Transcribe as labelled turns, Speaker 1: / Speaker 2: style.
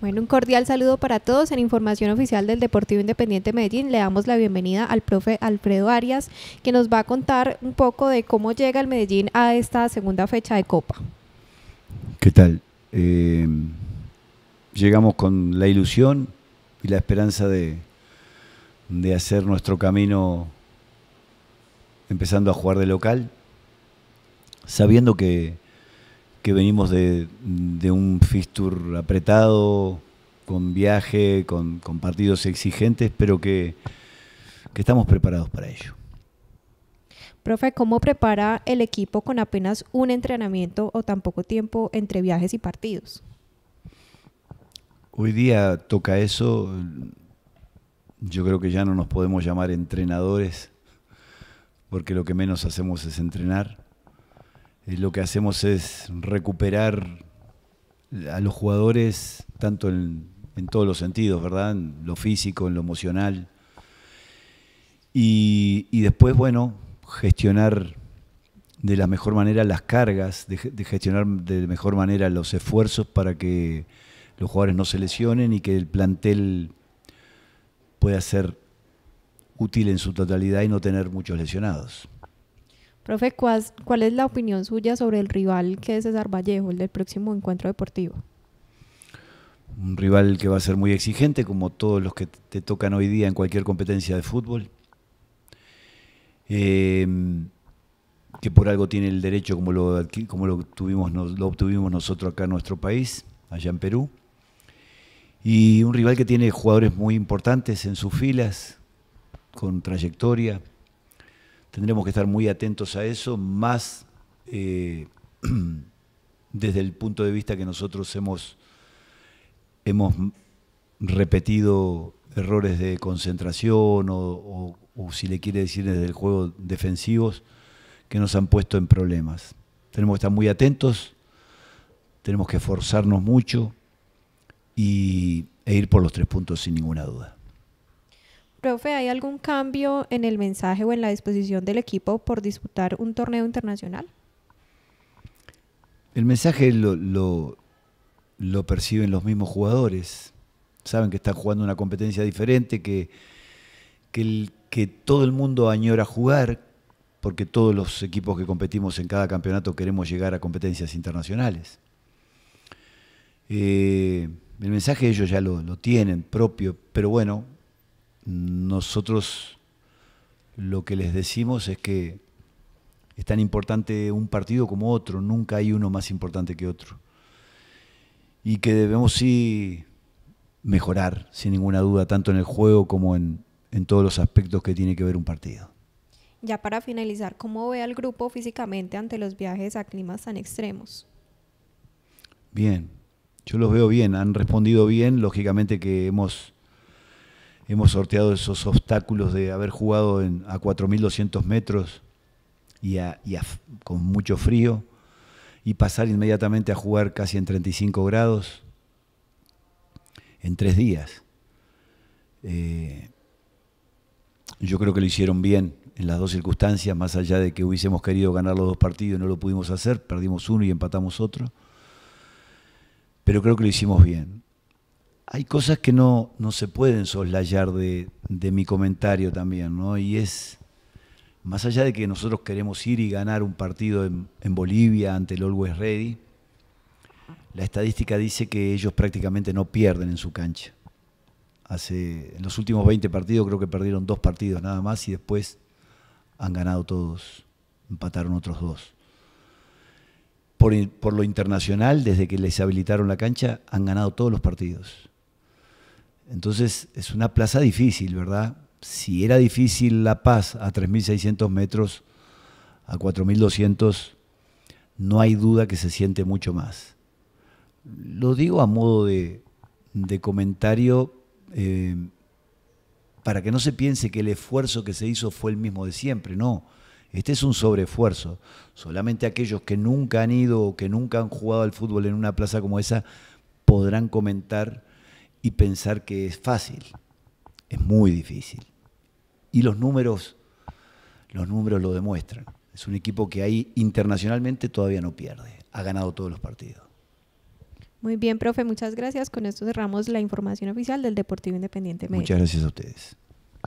Speaker 1: Bueno, un cordial saludo para todos. En información oficial del Deportivo Independiente Medellín le damos la bienvenida al profe Alfredo Arias, que nos va a contar un poco de cómo llega el Medellín a esta segunda fecha de Copa.
Speaker 2: ¿Qué tal? Em, llegamos con la ilusión y la esperanza de hacer nuestro camino empezando a jugar de local, sabiendo que venimos de, un fistur apretado, con viaje, con, partidos exigentes, pero que, que estamos preparados para ello.
Speaker 1: Profe, ¿cómo prepara el equipo con apenas un entrenamiento o tan poco tiempo entre viajes y partidos?
Speaker 2: Hoy día toca eso. Yo creo que ya no nos podemos llamar entrenadores, porque lo que menos hacemos es entrenar. Eh, lo que hacemos es recuperar a los jugadores, tanto en, todos los sentidos, ¿verdad? En lo físico, en lo emocional. Y, después, bueno, gestionar de la mejor manera las cargas, de, de, gestionar de mejor manera los esfuerzos para que los jugadores no se lesionen y que el plantel pueda ser útil en su totalidad y no tener muchos lesionados.
Speaker 1: Profe, ¿cuál, es la opinión suya sobre el rival que es César Vallejo, el del próximo encuentro deportivo?
Speaker 2: Un rival que va a ser muy exigente, como todos los que te tocan hoy día en cualquier competencia de fútbol. Em, que por algo tiene el derecho como lo, como tuvimos, lo obtuvimos nosotros acá en nuestro país, allá en Perú. Y un rival que tiene jugadores muy importantes en sus filas, con trayectoria, Tendremos que estar muy atentos a eso, más eh, desde el punto de vista que nosotros hemos, hemos repetido errores de concentración o, si le quiere decir desde el juego defensivos que nos han puesto en problemas. Tenemos que estar muy atentos, tenemos que esforzarnos mucho y, e ir por los tres puntos sin ninguna duda.
Speaker 1: Profe, ¿hay algún cambio en el mensaje o en la disposición del equipo por disputar un torneo internacional?
Speaker 2: El mensaje lo, lo, perciben los mismos jugadores. Saben que están jugando una competencia diferente, que, el, que todo el mundo añora jugar, porque todos los equipos que competimos en cada campeonato queremos llegar a competencias internacionales. Eh, el mensaje ellos ya lo, tienen propio, pero bueno, nosotros lo que les decimos es que es tan importante un partido como otro, nunca hay uno más importante que otro. Y que debemos sí mejorar, sin ninguna duda, tanto en el juego como en, en todos los aspectos que tiene que ver un partido.
Speaker 1: Ya para finalizar, ¿cómo ve al grupo físicamente ante los viajes a climas tan extremos?
Speaker 2: Bien, yo los veo bien, han respondido bien, lógicamente que hemos hemos sorteado esos obstáculos de haber jugado a 4.200 metros y, con mucho frío y pasar inmediatamente a jugar casi en 35 grados en tres días. Eh, yo creo que lo hicieron bien en las dos circunstancias, más allá de que hubiésemos querido ganar los dos partidos, y no lo pudimos hacer, perdimos uno y empatamos otro. Pero creo que lo hicimos bien hay cosas que no, no se pueden soslayar de, mi comentario también, ¿no? Y es, más allá de que nosotros queremos ir y ganar un partido en, Bolivia ante el Always Ready, la estadística dice que ellos prácticamente no pierden en su cancha. Hace, en los últimos 20 partidos creo que perdieron dos partidos nada más y después han ganado todos, empataron otros dos. Por, por, lo internacional, desde que les habilitaron la cancha, han ganado todos los partidos. Entonces es una plaza difícil, ¿verdad? Si era difícil La Paz a 3.600 metros, a 4.200, no hay duda que se siente mucho más. Lo digo a modo de, comentario eh, para que no se piense que el esfuerzo que se hizo fue el mismo de siempre, no. Este es un sobreesfuerzo. Solamente aquellos que nunca han ido o que nunca han jugado al fútbol en una plaza como esa podrán comentar y pensar que es fácil. Es muy difícil. Y los números, los números lo demuestran. Es un equipo que ahí internacionalmente todavía no pierde. Ha ganado todos los partidos.
Speaker 1: Muy bien, profe, muchas gracias. Con esto cerramos la información oficial del Deportivo Independiente Medellín. Muchas gracias
Speaker 2: a ustedes.